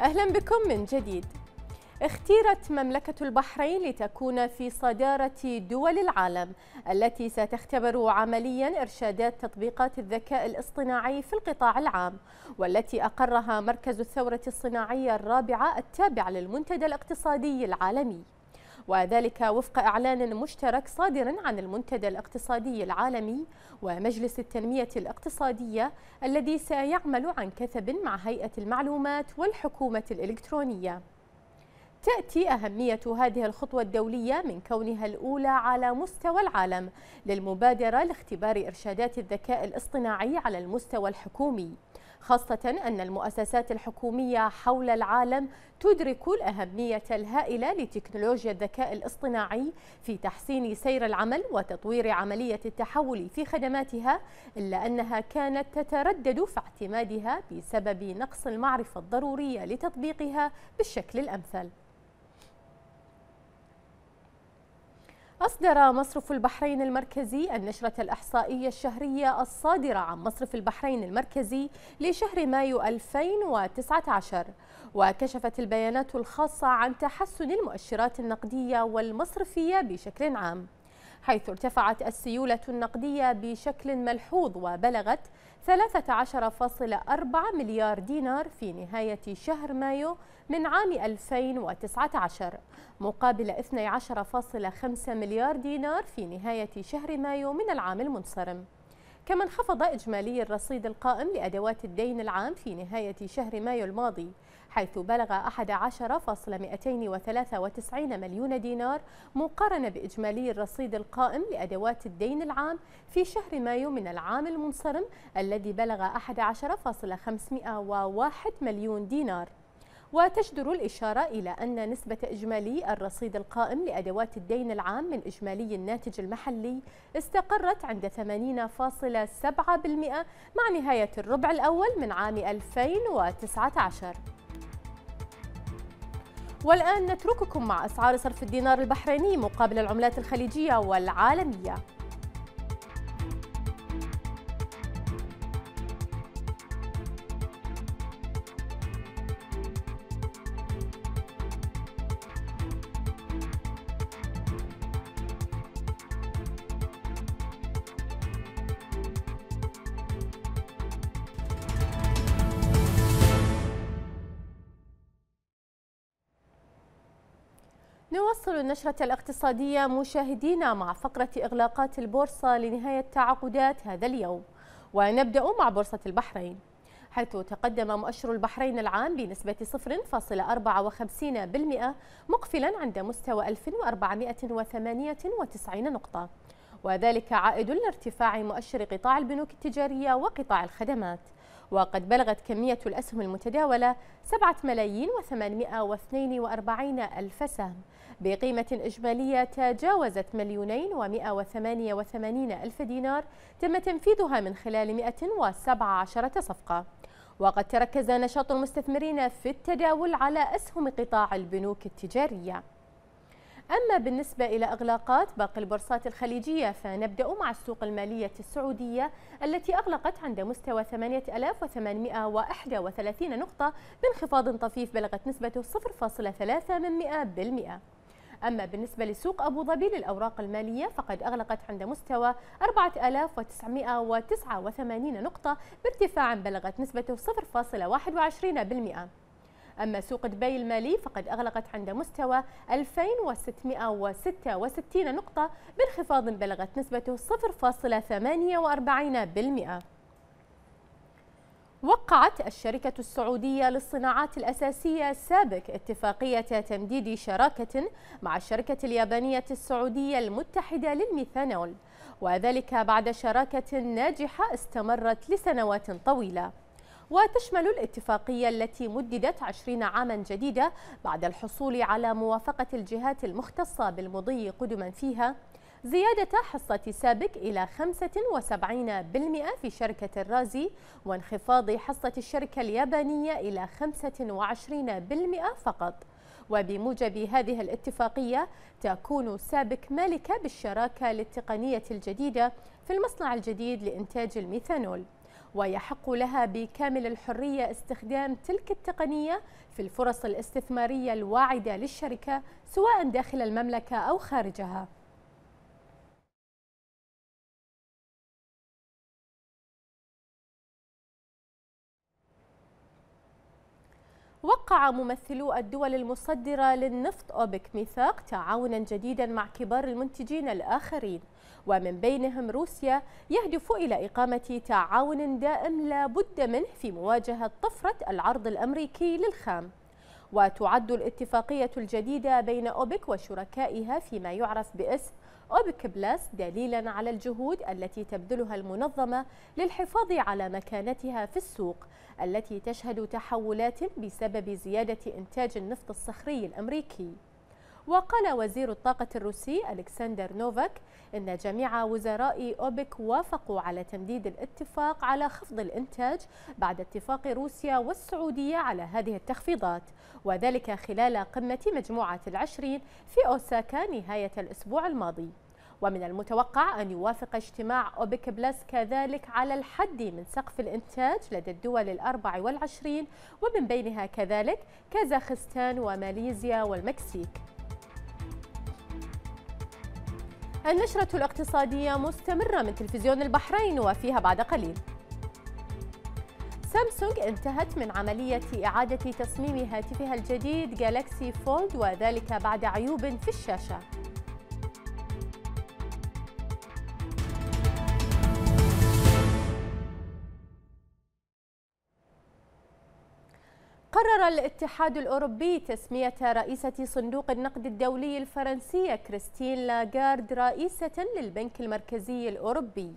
أهلا بكم من جديد اختيرت مملكة البحرين لتكون في صدارة دول العالم التي ستختبر عمليا إرشادات تطبيقات الذكاء الاصطناعي في القطاع العام والتي أقرها مركز الثورة الصناعية الرابعة التابع للمنتدى الاقتصادي العالمي وذلك وفق إعلان مشترك صادر عن المنتدى الاقتصادي العالمي ومجلس التنمية الاقتصادية الذي سيعمل عن كثب مع هيئة المعلومات والحكومة الإلكترونية تأتي أهمية هذه الخطوة الدولية من كونها الأولى على مستوى العالم للمبادرة لاختبار إرشادات الذكاء الاصطناعي على المستوى الحكومي خاصة أن المؤسسات الحكومية حول العالم تدرك الأهمية الهائلة لتكنولوجيا الذكاء الاصطناعي في تحسين سير العمل وتطوير عملية التحول في خدماتها إلا أنها كانت تتردد في اعتمادها بسبب نقص المعرفة الضرورية لتطبيقها بالشكل الأمثل أصدر مصرف البحرين المركزي النشرة الإحصائية الشهرية الصادرة عن مصرف البحرين المركزي لشهر مايو 2019 وكشفت البيانات الخاصة عن تحسن المؤشرات النقدية والمصرفية بشكل عام حيث ارتفعت السيولة النقدية بشكل ملحوظ وبلغت 13.4 مليار دينار في نهاية شهر مايو من عام 2019 مقابل 12.5 مليار دينار في نهاية شهر مايو من العام المنصرم كما انخفض إجمالي الرصيد القائم لأدوات الدين العام في نهاية شهر مايو الماضي حيث بلغ 11,293 مليون دينار مقارنة بإجمالي الرصيد القائم لأدوات الدين العام في شهر مايو من العام المنصرم الذي بلغ 11,501 مليون دينار وتجدر الإشارة إلى أن نسبة إجمالي الرصيد القائم لأدوات الدين العام من إجمالي الناتج المحلي استقرت عند 80.7% مع نهاية الربع الأول من عام 2019 والآن نترككم مع أسعار صرف الدينار البحريني مقابل العملات الخليجية والعالمية نواصل النشرة الاقتصادية مشاهدينا مع فقرة إغلاقات البورصة لنهاية تعاقدات هذا اليوم ونبدأ مع بورصة البحرين حيث تقدم مؤشر البحرين العام بنسبة 0.54% مقفلا عند مستوى 1498 نقطة وذلك عائد لارتفاع مؤشر قطاع البنوك التجارية وقطاع الخدمات وقد بلغت كمية الأسهم المتداولة 7 ملايين و842 ألف سهم بقيمة إجمالية تجاوزت مليونين و188 ألف دينار تم تنفيذها من خلال 117 صفقة وقد تركز نشاط المستثمرين في التداول على أسهم قطاع البنوك التجارية أما بالنسبة إلى إغلاقات باقي البورصات الخليجية فنبدأ مع السوق المالية السعودية التي أغلقت عند مستوى 8831 نقطة بانخفاض طفيف بلغت نسبته 0.3 من أما بالنسبة لسوق أبو ظبي للأوراق المالية فقد أغلقت عند مستوى 4989 نقطة بارتفاع بلغت نسبته 0.21%. أما سوق دبي المالي فقد أغلقت عند مستوى 2666 نقطة بانخفاض بلغت نسبته 0.48%. وقعت الشركة السعودية للصناعات الأساسية سابك اتفاقية تمديد شراكة مع الشركة اليابانية السعودية المتحدة للميثانول وذلك بعد شراكة ناجحة استمرت لسنوات طويلة وتشمل الاتفاقية التي مددت 20 عاما جديدة بعد الحصول على موافقة الجهات المختصة بالمضي قدما فيها زيادة حصة سابك إلى 75% في شركة الرازي وانخفاض حصة الشركة اليابانية إلى 25% فقط وبموجب هذه الاتفاقية تكون سابك مالكة بالشراكة التقنية الجديدة في المصنع الجديد لإنتاج الميثانول ويحق لها بكامل الحرية استخدام تلك التقنية في الفرص الاستثمارية الواعدة للشركة سواء داخل المملكة أو خارجها وقع ممثلو الدول المصدرة للنفط أوبك ميثاق تعاونا جديدا مع كبار المنتجين الآخرين ومن بينهم روسيا يهدف إلى إقامة تعاون دائم لا بد منه في مواجهة طفرة العرض الأمريكي للخام وتعد الاتفاقية الجديدة بين أوبك وشركائها فيما يعرف باسم أوبك بلس دليلا على الجهود التي تبذلها المنظمة للحفاظ على مكانتها في السوق التي تشهد تحولات بسبب زيادة إنتاج النفط الصخري الأمريكي وقال وزير الطاقة الروسي ألكسندر نوفاك إن جميع وزراء أوبك وافقوا على تمديد الاتفاق على خفض الإنتاج بعد اتفاق روسيا والسعودية على هذه التخفيضات وذلك خلال قمة مجموعة العشرين في أوساكا نهاية الأسبوع الماضي ومن المتوقع أن يوافق اجتماع أوبك بلس كذلك على الحد من سقف الإنتاج لدى الدول الأربع والعشرين ومن بينها كذلك كازاخستان وماليزيا والمكسيك النشرة الاقتصادية مستمرة من تلفزيون البحرين وفيها بعد قليل سامسونج انتهت من عملية إعادة تصميم هاتفها الجديد جالكسي فولد وذلك بعد عيوب في الشاشة قرر الاتحاد الأوروبي تسمية رئيسة صندوق النقد الدولي الفرنسية كريستين لاغارد رئيسة للبنك المركزي الأوروبي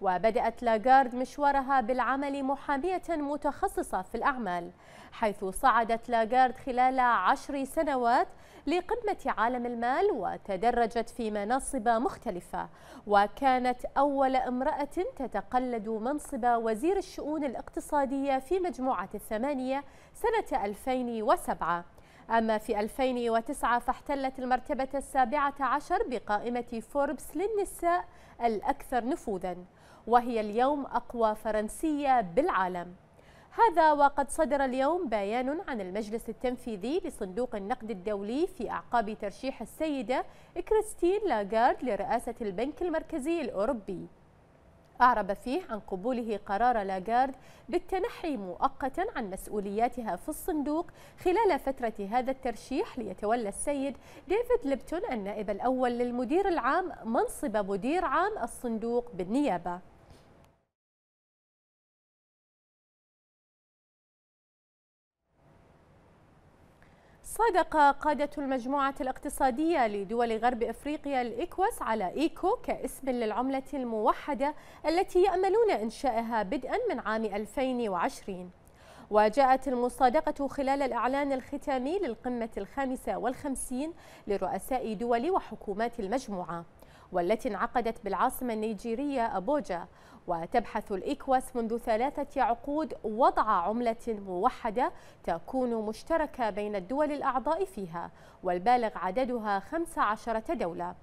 وبدأت لاغارد مشوارها بالعمل محامية متخصصة في الأعمال حيث صعدت لاغارد خلال عشر سنوات لقمة عالم المال وتدرجت في مناصب مختلفة وكانت أول امرأة تتقلد منصب وزير الشؤون الاقتصادية في مجموعة الثمانية سنة 2007 أما في 2009 فاحتلت المرتبة السابعة عشر بقائمة فوربس للنساء الأكثر نفوذاً وهي اليوم أقوى فرنسية بالعالم هذا وقد صدر اليوم بيان عن المجلس التنفيذي لصندوق النقد الدولي في أعقاب ترشيح السيدة كريستين لاغارد لرئاسة البنك المركزي الأوروبي أعرب فيه عن قبوله قرار لاغارد بالتنحي مؤقتا عن مسؤولياتها في الصندوق خلال فترة هذا الترشيح ليتولى السيد ديفيد ليبتون النائب الأول للمدير العام منصب مدير عام الصندوق بالنيابة صادق قادة المجموعة الاقتصادية لدول غرب إفريقيا الإكوس على إيكو كاسم للعملة الموحدة التي يأملون إنشائها بدءا من عام 2020 وجاءت المصادقة خلال الإعلان الختامي للقمة الخامسة والخمسين لرؤساء دول وحكومات المجموعة والتي انعقدت بالعاصمة النيجيرية أبوجا وتبحث الإكواس منذ ثلاثة عقود وضع عملة موحدة تكون مشتركة بين الدول الأعضاء فيها والبالغ عددها 15 دولة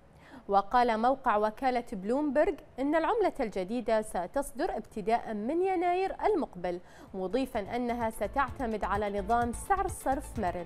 وقال موقع وكالة بلومبرج إن العملة الجديدة ستصدر ابتداء من يناير المقبل مضيفا أنها ستعتمد على نظام سعر صرف مرن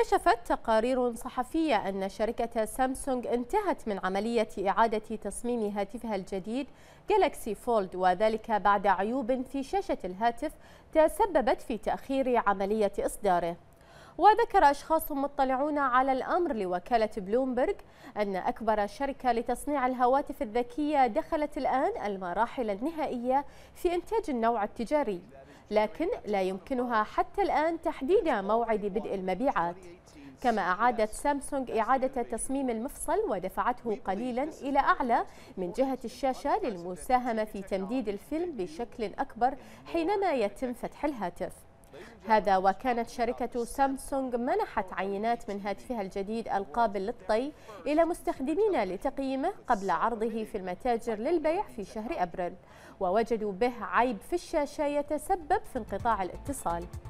كشفت تقارير صحفية أن شركة سامسونج انتهت من عملية إعادة تصميم هاتفها الجديد جالكسي فولد وذلك بعد عيوب في شاشة الهاتف تسببت في تأخير عملية إصداره وذكر أشخاص مطلعون على الأمر لوكالة بلومبرج أن أكبر شركة لتصنيع الهواتف الذكية دخلت الآن المراحل النهائية في إنتاج النوع التجاري لكن لا يمكنها حتى الآن تحديد موعد بدء المبيعات كما أعادت سامسونج إعادة تصميم المفصل ودفعته قليلا إلى أعلى من جهة الشاشة للمساهمة في تمديد الفيلم بشكل أكبر حينما يتم فتح الهاتف هذا وكانت شركة سامسونج منحت عينات من هاتفها الجديد القابل للطي إلى مستخدمين لتقييمه قبل عرضه في المتاجر للبيع في شهر أبريل ووجدوا به عيب في الشاشة يتسبب في انقطاع الاتصال